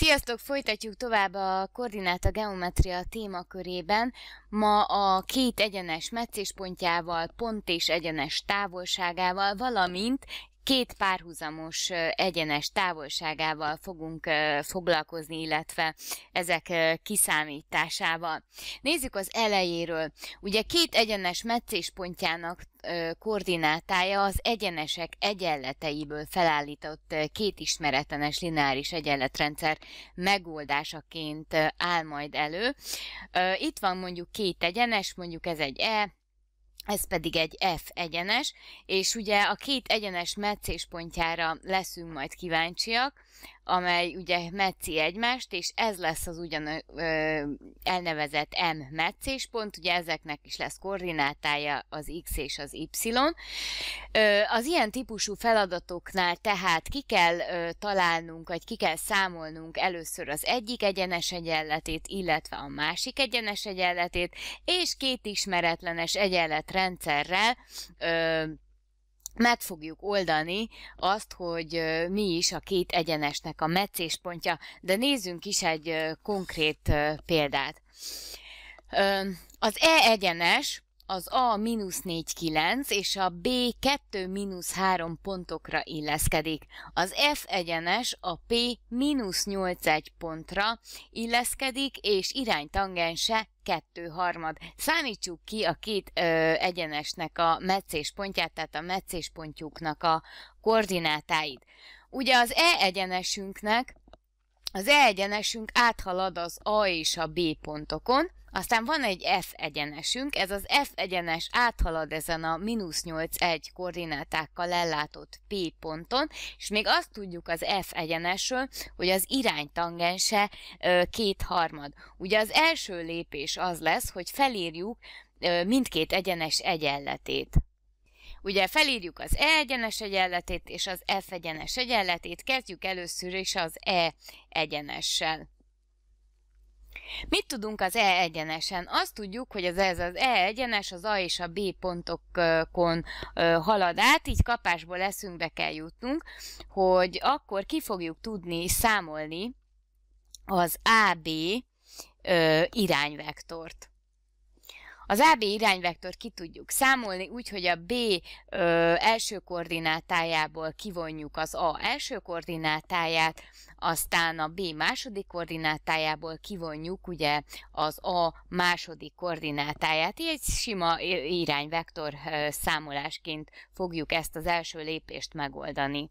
Sziasztok! Folytatjuk tovább a koordináta geometria témakörében. Ma a két egyenes meccéspontjával, pont és egyenes távolságával, valamint két párhuzamos egyenes távolságával fogunk foglalkozni, illetve ezek kiszámításával. Nézzük az elejéről. Ugye két egyenes meccéspontjának koordinátája az egyenesek egyenleteiből felállított két ismeretlenes lineáris egyenletrendszer megoldásaként áll majd elő. Itt van mondjuk két egyenes, mondjuk ez egy E, ez pedig egy F egyenes, és ugye a két egyenes meccéspontjára leszünk majd kíváncsiak, amely ugye metzi egymást, és ez lesz az ugyan ö, elnevezett M pont ugye ezeknek is lesz koordinátája az X és az Y. Ö, az ilyen típusú feladatoknál tehát ki kell ö, találnunk, vagy ki kell számolnunk először az egyik egyenes egyenletét, illetve a másik egyenes egyenletét, és két ismeretlenes egyenletrendszerrel ö, meg fogjuk oldani azt, hogy mi is a két egyenesnek a meccéspontja, de nézzünk is egy konkrét példát. Az E egyenes az A-49 és a B2-3 pontokra illeszkedik. Az F egyenes a P-8 pontra illeszkedik, és iránytangense 2 harmad. Számítsuk ki a két ö, egyenesnek a meccéspontját, tehát a meccéspontjuknak a koordinátáit. Ugye az E egyenesünknek az E egyenesünk áthalad az A és a B pontokon, aztán van egy F egyenesünk, ez az F egyenes áthalad ezen a mínusz 8-1 koordinátákkal ellátott P ponton, és még azt tudjuk az F egyenesről, hogy az iránytangense kétharmad. Ugye az első lépés az lesz, hogy felírjuk mindkét egyenes egyenletét. Ugye felírjuk az E egyenes egyenletét és az F egyenes egyenletét, kezdjük először is az E egyenessel. Mit tudunk az E egyenesen? Azt tudjuk, hogy az e, ez az E egyenes az A és a B pontokon halad át, így kapásból eszünkbe kell jutnunk, hogy akkor ki fogjuk tudni számolni az AB irányvektort. Az AB irányvektor ki tudjuk számolni, úgyhogy a B ö, első koordinátájából kivonjuk az A első koordinátáját, aztán a B második koordinátájából kivonjuk ugye az A második koordinátáját. Így egy sima irányvektor számolásként fogjuk ezt az első lépést megoldani.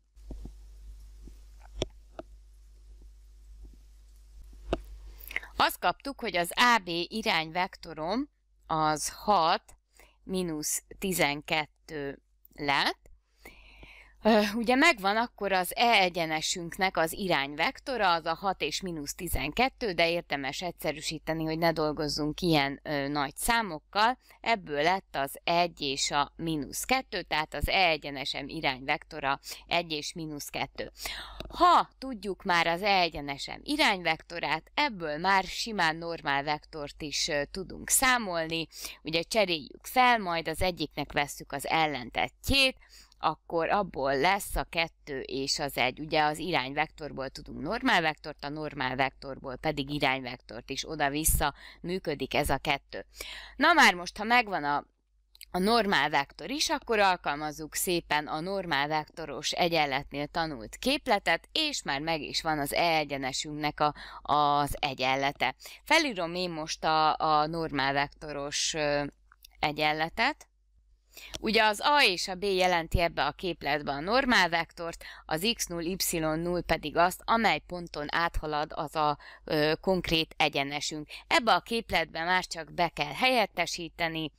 Azt kaptuk, hogy az AB irányvektorom az 6 mínusz 12 lett, Ugye megvan akkor az E egyenesünknek az irányvektora, az a 6 és mínusz 12, de érdemes egyszerűsíteni, hogy ne dolgozzunk ilyen ö, nagy számokkal. Ebből lett az 1 és a mínusz 2, tehát az E egyenesem irányvektora 1 és mínusz 2. Ha tudjuk már az E egyenesem irányvektorát, ebből már simán normál vektort is ö, tudunk számolni. Ugye cseréljük fel, majd az egyiknek vesszük az ellentetjét, akkor abból lesz a kettő és az egy. Ugye az irányvektorból tudunk normálvektort, a normálvektorból pedig irányvektort is oda-vissza működik ez a kettő. Na már most, ha megvan a a normál vektor is, akkor alkalmazzuk szépen a normál vektoros egyenletnél tanult képletet, és már meg is van az e egyenesünknek a, az egyenlete. Felírom én most a, a normál vektoros egyenletet. Ugye az A és a B jelenti ebbe a képletbe a normál vektort, az x0, y0 pedig azt, amely ponton áthalad az a ö, konkrét egyenesünk. Ebbe a képletbe már csak be kell helyettesíteni,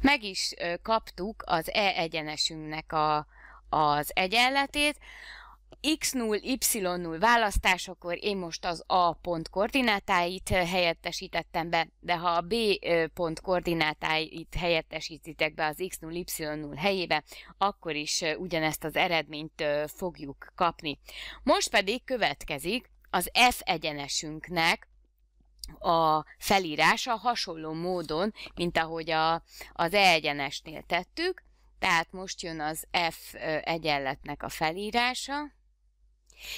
Meg is kaptuk az E egyenesünknek a, az egyenletét. X0, Y0 választásakor én most az A pont koordinátáit helyettesítettem be, de ha a B pont koordinátáit helyettesítitek be az X0, Y0 helyébe, akkor is ugyanezt az eredményt fogjuk kapni. Most pedig következik az F egyenesünknek a felírása hasonló módon, mint ahogy a, az E egyenesnél tettük, tehát most jön az F egyenletnek a felírása,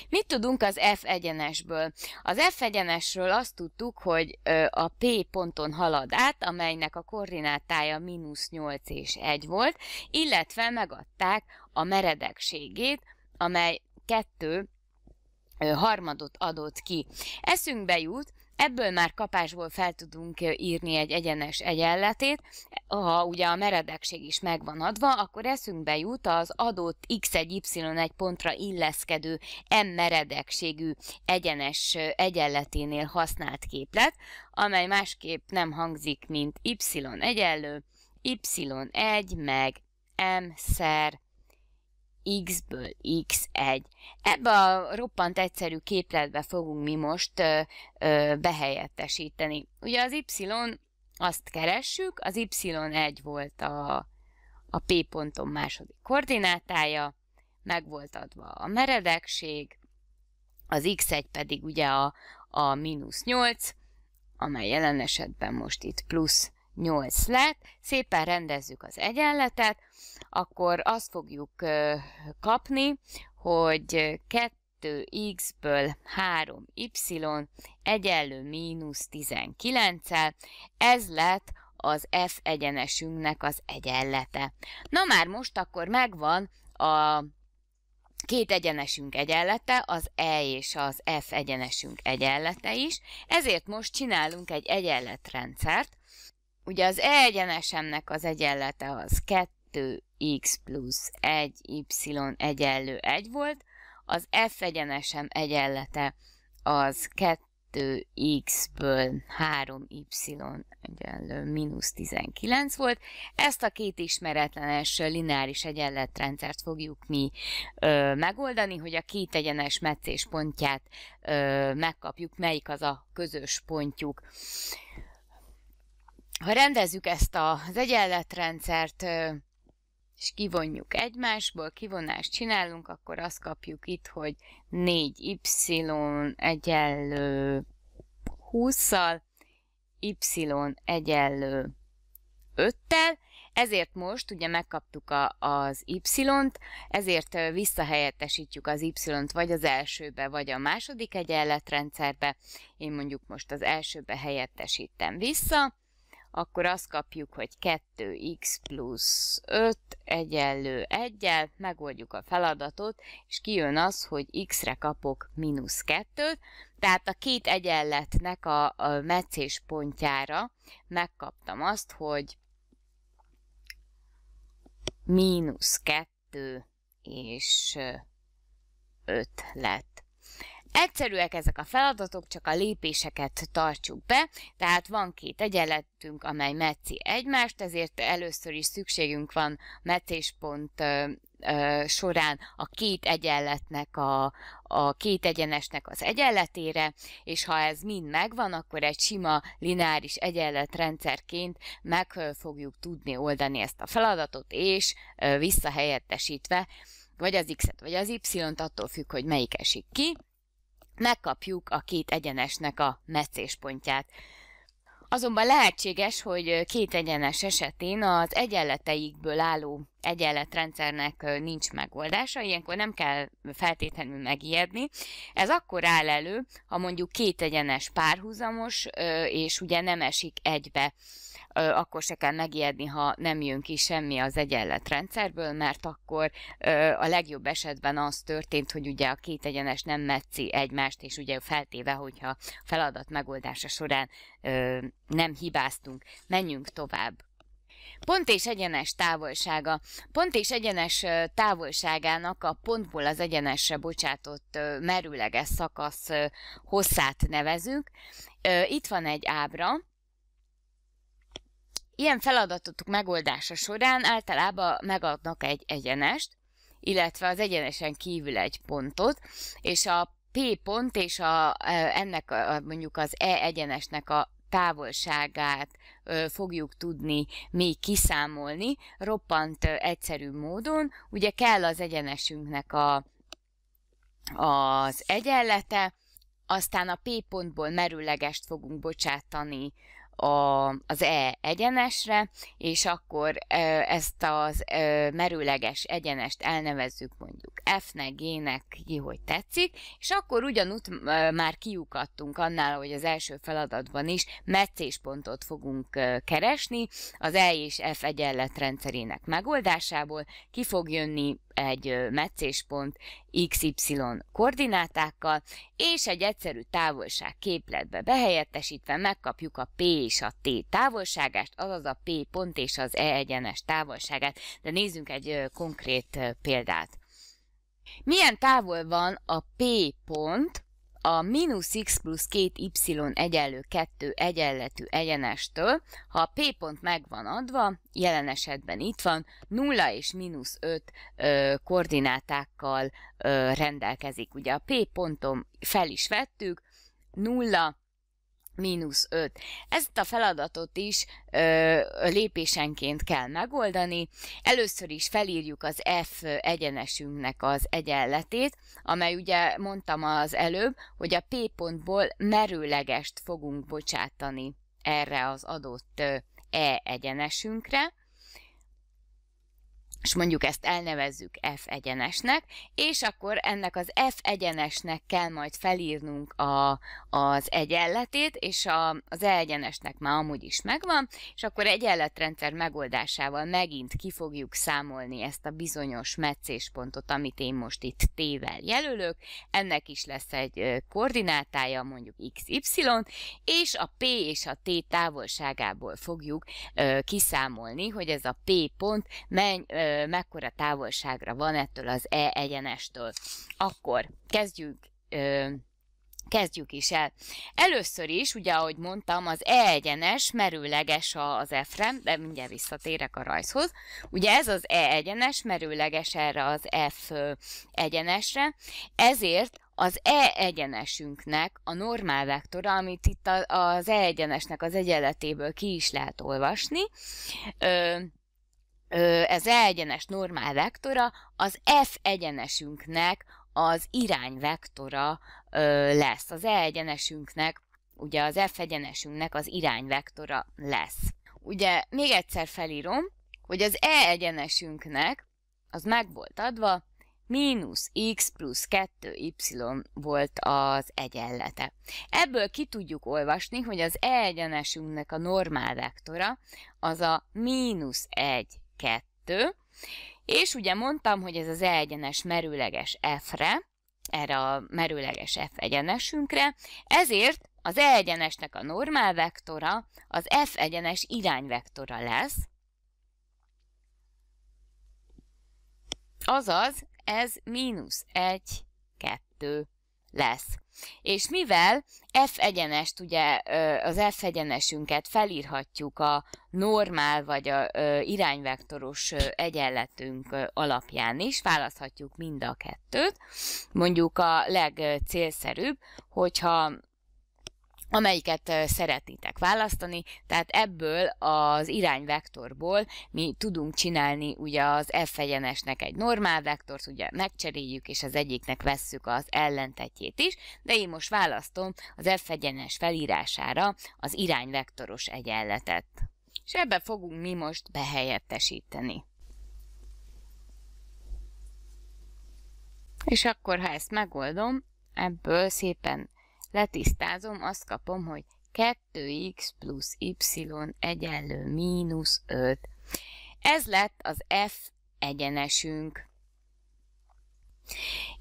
Mit tudunk az F egyenesből? Az F egyenesről azt tudtuk, hogy a P ponton halad át, amelynek a koordinátája mínusz 8 és 1 volt, illetve megadták a meredekségét, amely 2 harmadot adott ki. Eszünkbe jut, Ebből már kapásból fel tudunk írni egy egyenes egyenletét. Ha ugye a meredekség is megvan adva, akkor eszünkbe jut az adott x1y1 pontra illeszkedő m meredekségű egyenes egyenleténél használt képlet, amely másképp nem hangzik, mint y egyenlő, y1 meg m szer X-ből X1. Ebbe a roppant egyszerű képletbe fogunk mi most ö, ö, behelyettesíteni. Ugye az Y azt keressük, az Y1 volt a, a P ponton második koordinátája, meg volt adva a meredekség, az X1 pedig ugye a, a mínusz 8, amely jelen esetben most itt plusz 8 lett. Szépen rendezzük az egyenletet, akkor azt fogjuk kapni, hogy 2x-ből 3y egyenlő mínusz 19-el, ez lett az f egyenesünknek az egyenlete. Na már most akkor megvan a két egyenesünk egyenlete, az E és az F egyenesünk egyenlete is, ezért most csinálunk egy egyenletrendszert. Ugye az E egyenesemnek az egyenlete az 2x plusz 1y egyenlő 1 volt, az f egyenesem egyenlete az 2x-ből 3y egyenlő mínusz 19 volt. Ezt a két ismeretlenes lineáris egyenletrendszert fogjuk mi ö, megoldani, hogy a két egyenes meccés pontját ö, megkapjuk, melyik az a közös pontjuk. Ha rendezzük ezt az egyenletrendszert, ö, és kivonjuk egymásból, kivonást csinálunk, akkor azt kapjuk itt, hogy 4y egyenlő 20-szal, y egyenlő 5-tel, ezért most ugye megkaptuk a, az y-t, ezért visszahelyettesítjük az y-t vagy az elsőbe, vagy a második egyenletrendszerbe. Én mondjuk most az elsőbe helyettesítem vissza, akkor azt kapjuk, hogy 2x plusz 5 egyenlő 1 megoldjuk a feladatot, és kijön az, hogy x-re kapok mínusz 2-t, tehát a két egyenletnek a, a meccés pontjára megkaptam azt, hogy mínusz 2 és 5 lett Egyszerűek ezek a feladatok, csak a lépéseket tartsuk be, tehát van két egyenletünk, amely metzi egymást, ezért először is szükségünk van metszéspont során a két egyenletnek a, a két egyenesnek az egyenletére, és ha ez mind megvan, akkor egy sima lineáris egyenletrendszerként meg fogjuk tudni oldani ezt a feladatot, és visszahelyettesítve vagy az x-et, vagy az y-t, attól függ, hogy melyik esik ki, megkapjuk a két egyenesnek a meccéspontját. Azonban lehetséges, hogy két egyenes esetén az egyenleteikből álló egyenletrendszernek nincs megoldása, ilyenkor nem kell feltétlenül megijedni. Ez akkor áll elő, ha mondjuk két egyenes párhuzamos, és ugye nem esik egybe akkor se kell megijedni, ha nem jön ki semmi az egyenletrendszerből, mert akkor a legjobb esetben az történt, hogy ugye a két egyenes nem metszi egymást, és ugye feltéve, hogyha feladat megoldása során nem hibáztunk, menjünk tovább. Pont és egyenes távolsága. Pont és egyenes távolságának a pontból az egyenesre bocsátott merüleges szakasz hosszát nevezünk. Itt van egy ábra, Ilyen feladatok megoldása során általában megadnak egy egyenest, illetve az egyenesen kívül egy pontot, és a P pont és a, e, ennek a, mondjuk az E egyenesnek a távolságát ö, fogjuk tudni mi kiszámolni, roppant ö, egyszerű módon. Ugye kell az egyenesünknek a, az egyenlete, aztán a P pontból merüllegest fogunk bocsátani a, az E egyenesre, és akkor ezt az merőleges egyenest elnevezzük mondjuk F-nek, G-nek ki, hogy tetszik, és akkor ugyanúgy már kiukadtunk annál, hogy az első feladatban is meccéspontot fogunk keresni az E és F egyenletrendszerének megoldásából, ki fog jönni egy meccéspont XY koordinátákkal, és egy egyszerű távolság képletbe behelyettesítve megkapjuk a P és a T távolságát, azaz a P pont és az E egyenes távolságát. De nézzünk egy konkrét példát. Milyen távol van a P pont a mínusz x plusz 2y egyenlő 2 egyenletű egyenestől, ha a p pont megvan adva, jelen esetben itt van, 0 és mínusz 5 ö, koordinátákkal ö, rendelkezik. Ugye a p pontom fel is vettük, 0 mínusz 5. Ezt a feladatot is ö, lépésenként kell megoldani. Először is felírjuk az F egyenesünknek az egyenletét, amely ugye mondtam az előbb, hogy a P pontból merőlegest fogunk bocsátani erre az adott E egyenesünkre és mondjuk ezt elnevezzük F egyenesnek, és akkor ennek az F egyenesnek kell majd felírnunk a, az egyenletét, és a, az E egyenesnek már amúgy is megvan, és akkor egyenletrendszer megoldásával megint ki fogjuk számolni ezt a bizonyos meccéspontot, amit én most itt T-vel jelölök, ennek is lesz egy koordinátája, mondjuk XY, és a P és a T távolságából fogjuk ö, kiszámolni, hogy ez a P pont menj, ö, mekkora távolságra van ettől az E egyenestől. Akkor kezdjük ö, Kezdjük is el. Először is, ugye ahogy mondtam, az E egyenes merőleges az F-re, de mindjárt visszatérek a rajzhoz. Ugye ez az E egyenes merőleges erre az F egyenesre, ezért az E egyenesünknek a normál vektora, amit itt az E egyenesnek az egyenletéből ki is lehet olvasni, ez E egyenes normál vektora az F egyenesünknek az irányvektora lesz. Az E egyenesünknek, ugye az F egyenesünknek az irányvektora lesz. Ugye még egyszer felírom, hogy az E egyenesünknek az meg volt adva, mínusz x plusz 2y volt az egyenlete. Ebből ki tudjuk olvasni, hogy az e egyenesünknek a normál vektora az a mínusz 1 2, és ugye mondtam, hogy ez az E egyenes merőleges F-re, erre a merőleges F egyenesünkre, ezért az E egyenesnek a normál vektora az F egyenes irányvektora lesz, azaz ez mínusz 1, 2, lesz. És mivel F egyenest, ugye az F egyenesünket felírhatjuk a normál vagy a irányvektoros egyenletünk alapján is, választhatjuk mind a kettőt, mondjuk a legcélszerűbb, hogyha amelyiket szeretnétek választani, tehát ebből az irányvektorból mi tudunk csinálni ugye az f egyenesnek egy normál vektort, ugye megcseréljük, és az egyiknek vesszük az ellentetjét is, de én most választom az f egyenes felírására az irányvektoros egyenletet. És ebbe fogunk mi most behelyettesíteni. És akkor, ha ezt megoldom, ebből szépen letisztázom, azt kapom, hogy 2x plusz y egyenlő mínusz 5. Ez lett az f egyenesünk.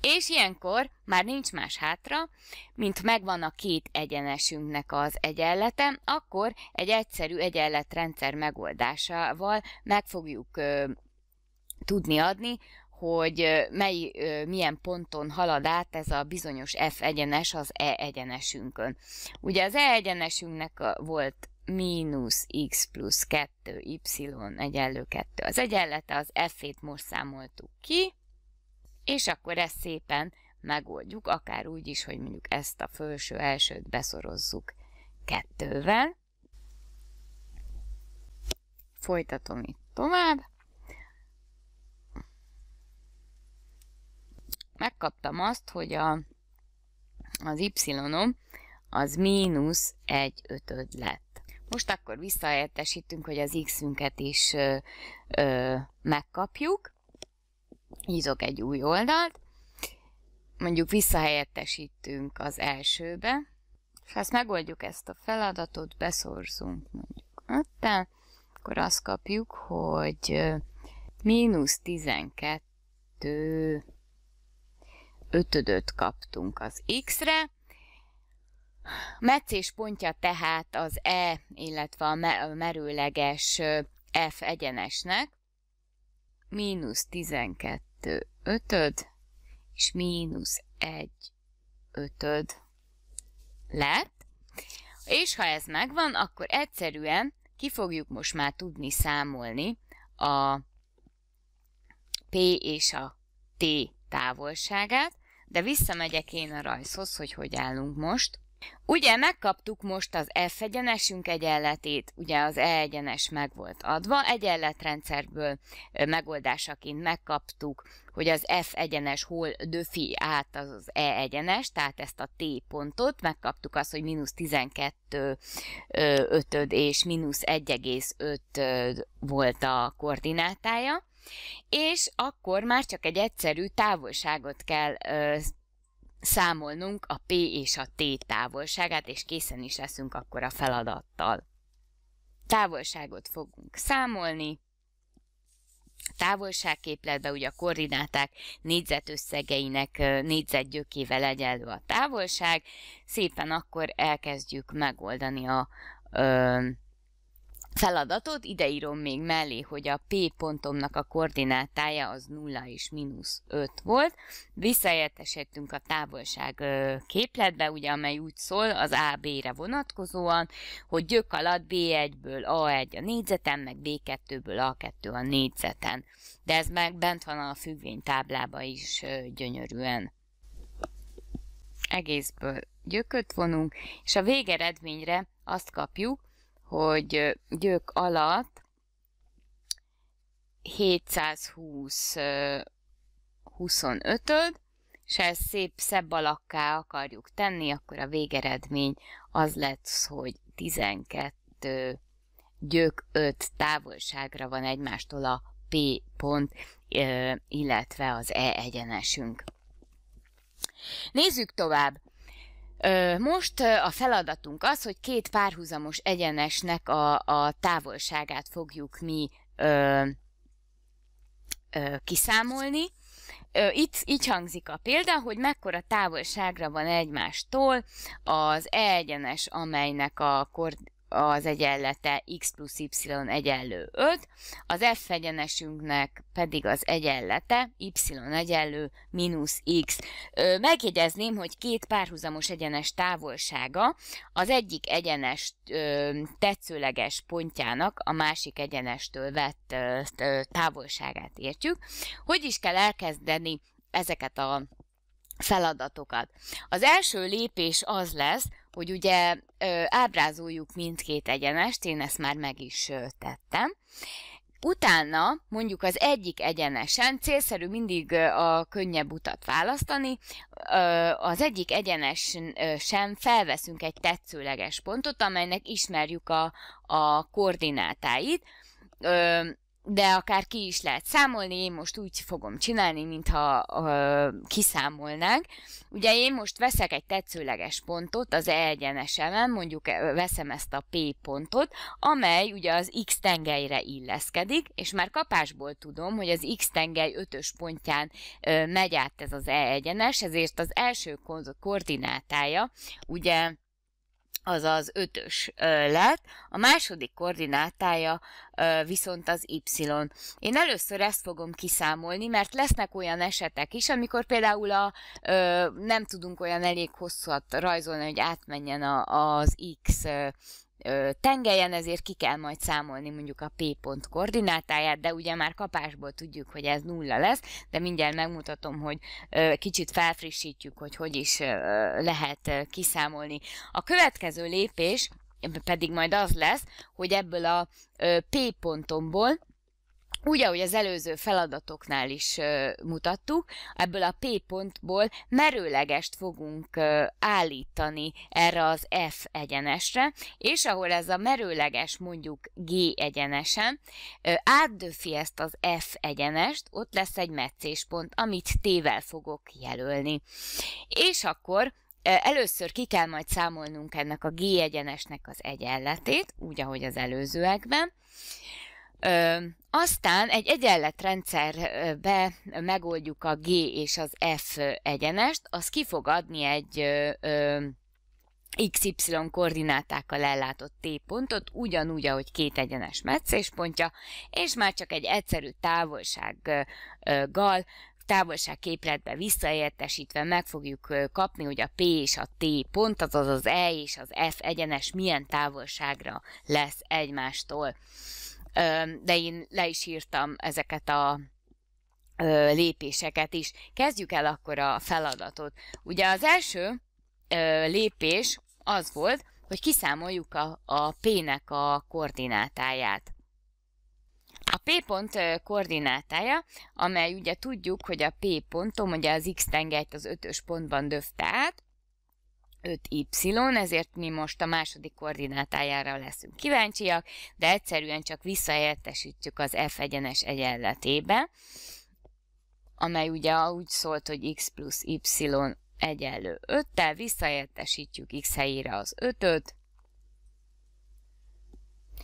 És ilyenkor már nincs más hátra, mint megvan a két egyenesünknek az egyenlete, akkor egy egyszerű egyenletrendszer megoldásával meg fogjuk ö, tudni adni hogy mely, milyen ponton halad át ez a bizonyos F egyenes az E egyenesünkön. Ugye az E egyenesünknek volt mínusz x plusz 2 y egyenlő 2. Az egyenlete az f-ét most számoltuk ki, és akkor ezt szépen megoldjuk, akár úgy is, hogy mondjuk ezt a felső elsőt beszorozzuk kettővel. Folytatom itt tovább. megkaptam azt, hogy a, az y-om az mínusz egy ötöd lett. Most akkor visszahelyettesítünk, hogy az x-ünket is ö, ö, megkapjuk. Nyitok egy új oldalt. Mondjuk visszahelyettesítünk az elsőbe. És ha ezt megoldjuk ezt a feladatot, beszorzunk mondjuk öttel, akkor azt kapjuk, hogy mínusz 12 ötödöt kaptunk az x-re. Meccés pontja tehát az E, illetve a merőleges F egyenesnek, mínusz 12 ötöd, és mínusz 1 ötöd lett. És ha ez megvan, akkor egyszerűen ki fogjuk most már tudni számolni a P és a T távolságát, de visszamegyek én a rajzhoz, hogy hogy állunk most. Ugye megkaptuk most az F egyenesünk egyenletét, ugye az E egyenes meg volt adva, egyenletrendszerből megoldásaként megkaptuk, hogy az F egyenes hol döfi át az E egyenes, tehát ezt a T pontot, megkaptuk azt, hogy mínusz 12 ötöd és mínusz 1,5 volt a koordinátája és akkor már csak egy egyszerű távolságot kell ö, számolnunk a P és a T távolságát, és készen is leszünk akkor a feladattal. Távolságot fogunk számolni, távolságképletben ugye a koordináták négyzetösszegeinek négyzetgyökével egyenlő a távolság, szépen akkor elkezdjük megoldani a ö, feladatot, ideírom még mellé, hogy a P pontomnak a koordinátája az 0 és mínusz 5 volt. Visszaértesedtünk a távolság képletbe, ugye, amely úgy szól az AB-re vonatkozóan, hogy gyök alatt B1-ből A1 a négyzeten, meg B2-ből A2 a négyzeten. De ez meg bent van a függvénytáblában is gyönyörűen. Egészből gyököt vonunk, és a végeredményre azt kapjuk, hogy gyök alatt 720 25-öd, és ezt szép szebb alakká akarjuk tenni, akkor a végeredmény az lesz, hogy 12 gyök 5 távolságra van egymástól a P pont, illetve az E egyenesünk. Nézzük tovább. Most a feladatunk az, hogy két párhuzamos egyenesnek a, a távolságát fogjuk mi ö, ö, kiszámolni. Itt így hangzik a példa, hogy mekkora távolságra van egymástól az E egyenes, amelynek a kord, az egyenlete x plusz y egyenlő 5, az f egyenesünknek pedig az egyenlete y egyenlő mínusz x. Megjegyezném, hogy két párhuzamos egyenes távolsága az egyik egyenes tetszőleges pontjának a másik egyenestől vett távolságát értjük. Hogy is kell elkezdeni ezeket a feladatokat? Az első lépés az lesz, hogy ugye ö, ábrázoljuk mindkét egyenest, én ezt már meg is ö, tettem. Utána mondjuk az egyik egyenesen, célszerű mindig a könnyebb utat választani, az egyik egyenesen felveszünk egy tetszőleges pontot, amelynek ismerjük a, a koordinátáit, de akár ki is lehet számolni, én most úgy fogom csinálni, mintha ö, kiszámolnánk. Ugye én most veszek egy tetszőleges pontot az E egyenesemen, mondjuk veszem ezt a P pontot, amely ugye az X tengelyre illeszkedik, és már kapásból tudom, hogy az X tengely ötös pontján ö, megy át ez az E egyenes, ezért az első koordinátája, ugye azaz ötös lett, a második koordinátája viszont az y. Én először ezt fogom kiszámolni, mert lesznek olyan esetek is, amikor például a, nem tudunk olyan elég hosszat rajzolni, hogy átmenjen az x tengelyen, ezért ki kell majd számolni mondjuk a P pont koordinátáját, de ugye már kapásból tudjuk, hogy ez nulla lesz, de mindjárt megmutatom, hogy kicsit felfrissítjük, hogy hogy is lehet kiszámolni. A következő lépés pedig majd az lesz, hogy ebből a P pontomból úgy, ahogy az előző feladatoknál is mutattuk, ebből a P pontból merőlegest fogunk állítani erre az F egyenesre, és ahol ez a merőleges mondjuk G egyenesen, átdöfi ezt az F egyenest, ott lesz egy metszéspont, amit T-vel fogok jelölni. És akkor Először ki kell majd számolnunk ennek a G egyenesnek az egyenletét, úgy, ahogy az előzőekben. Ö, aztán egy egyenletrendszerbe megoldjuk a G és az F egyenest, az ki fog adni egy ö, XY koordinátákkal ellátott T pontot, ugyanúgy, ahogy két egyenes metszéspontja, és már csak egy egyszerű távolsággal távolságképletbe visszaértesítve meg fogjuk kapni, hogy a P és a T pont, azaz az E és az F egyenes milyen távolságra lesz egymástól de én le is írtam ezeket a lépéseket is. Kezdjük el akkor a feladatot. Ugye az első lépés az volt, hogy kiszámoljuk a, a P-nek a koordinátáját. A P pont koordinátája, amely ugye tudjuk, hogy a P pontom, ugye az X tengelyt az ötös pontban döfte át, 5y, ezért mi most a második koordinátájára leszünk kíváncsiak, de egyszerűen csak visszahelyettesítjük az f egyenes egyenletébe, amely ugye úgy szólt, hogy x plusz y egyenlő 5-tel, visszahelyettesítjük x helyére az 5-öt,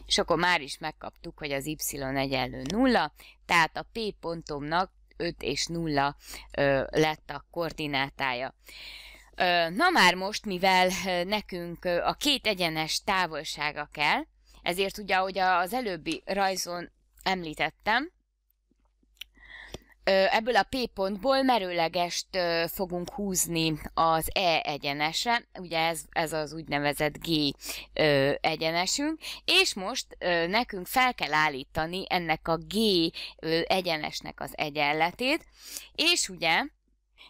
és akkor már is megkaptuk, hogy az y egyenlő 0, tehát a p pontomnak 5 és 0 ö, lett a koordinátája. Na már most, mivel nekünk a két egyenes távolsága kell, ezért ugye, ahogy az előbbi rajzon említettem, ebből a P pontból merőlegest fogunk húzni az E egyenesre, ugye ez, ez az úgynevezett G egyenesünk, és most nekünk fel kell állítani ennek a G egyenesnek az egyenletét, és ugye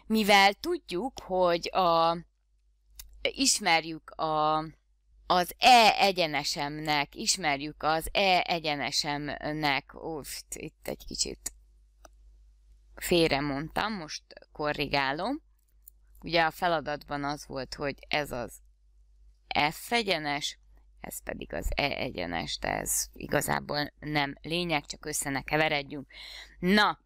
mivel tudjuk, hogy a, ismerjük a, az E egyenesemnek, ismerjük az E egyenesemnek, uff, itt egy kicsit félre mondtam, most korrigálom. Ugye a feladatban az volt, hogy ez az F egyenes, ez pedig az E egyenes, de ez igazából nem lényeg, csak össze ne keveredjünk. Na,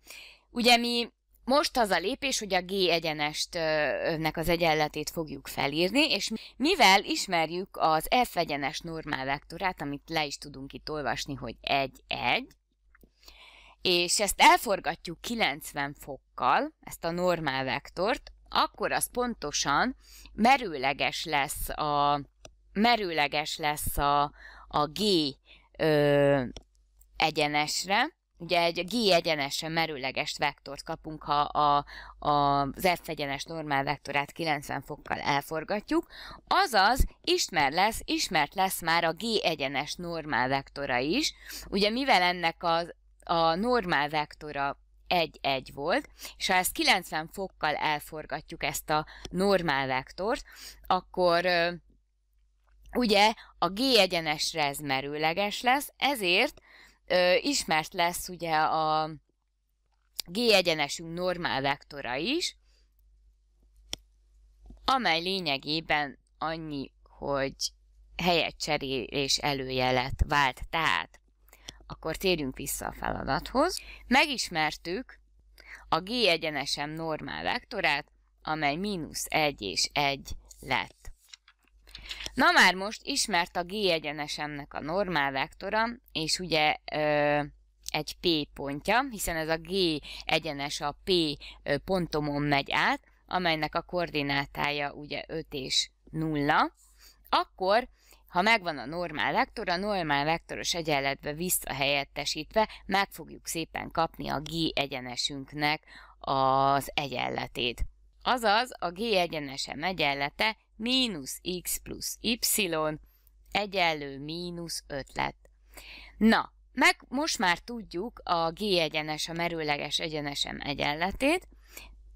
ugye mi most az a lépés, hogy a G egyenestnek az egyenletét fogjuk felírni, és mivel ismerjük az F egyenes normál vektorát, amit le is tudunk itt olvasni, hogy 1-1, és ezt elforgatjuk 90 fokkal, ezt a normál vektort, akkor az pontosan merőleges lesz a, merőleges lesz a, a G ö, egyenesre, ugye egy G egyenesen merőleges vektort kapunk, ha a, a, az F egyenes normál vektorát 90 fokkal elforgatjuk, azaz ismert lesz, ismert lesz már a G egyenes normál vektora is. Ugye mivel ennek a, a normál vektora 1-1 volt, és ha ezt 90 fokkal elforgatjuk ezt a normál vektort, akkor ugye a G egyenesre ez merőleges lesz, ezért ö, ismert lesz ugye a G egyenesünk normál vektora is, amely lényegében annyi, hogy helyet cserélés előjelet vált. Tehát akkor térjünk vissza a feladathoz. Megismertük a G egyenesem normál vektorát, amely mínusz 1 és 1 lett. Na már most ismert a g-egyenesemnek a normál vektora, és ugye ö, egy P pontja, hiszen ez a G egyenes a P pontomon megy át, amelynek a koordinátája ugye 5 és 0, akkor ha megvan a normál vektor, a normál vektoros egyenletbe visszahelyettesítve meg fogjuk szépen kapni a G egyenesünknek az egyenletét. Azaz a G egyenesem egyenlete mínusz x plusz y egyenlő mínusz 5 lett. Na, meg most már tudjuk a g egyenes, a merőleges egyenesem egyenletét,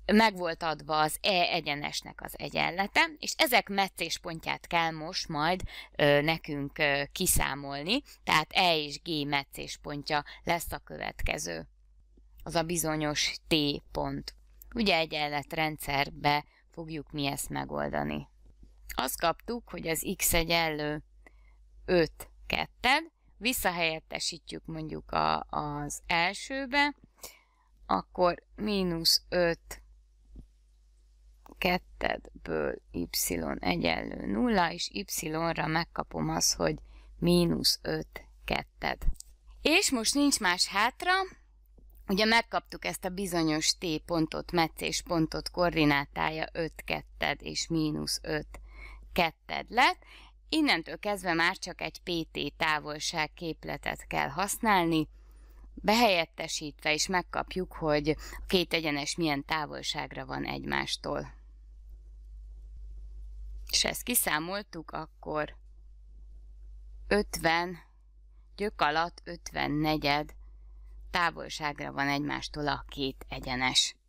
meg volt adva az E egyenesnek az egyenlete, és ezek meccéspontját kell most majd ö, nekünk ö, kiszámolni, tehát E és G meccéspontja lesz a következő. Az a bizonyos T pont. Ugye egyenletrendszerbe fogjuk mi ezt megoldani. Azt kaptuk, hogy az x egyenlő 5 2 visszahelyettesítjük mondjuk a, az elsőbe, akkor mínusz 5 kettedből y egyenlő 0, és y-ra megkapom az, hogy mínusz 5 ketted. És most nincs más hátra, ugye megkaptuk ezt a bizonyos t pontot, meccés pontot, koordinátája 5 ketted és mínusz 5 ketted lett, innentől kezdve már csak egy PT távolság képletet kell használni, behelyettesítve is megkapjuk, hogy a két egyenes milyen távolságra van egymástól. És ezt kiszámoltuk, akkor 50 gyök alatt 54 távolságra van egymástól a két egyenes.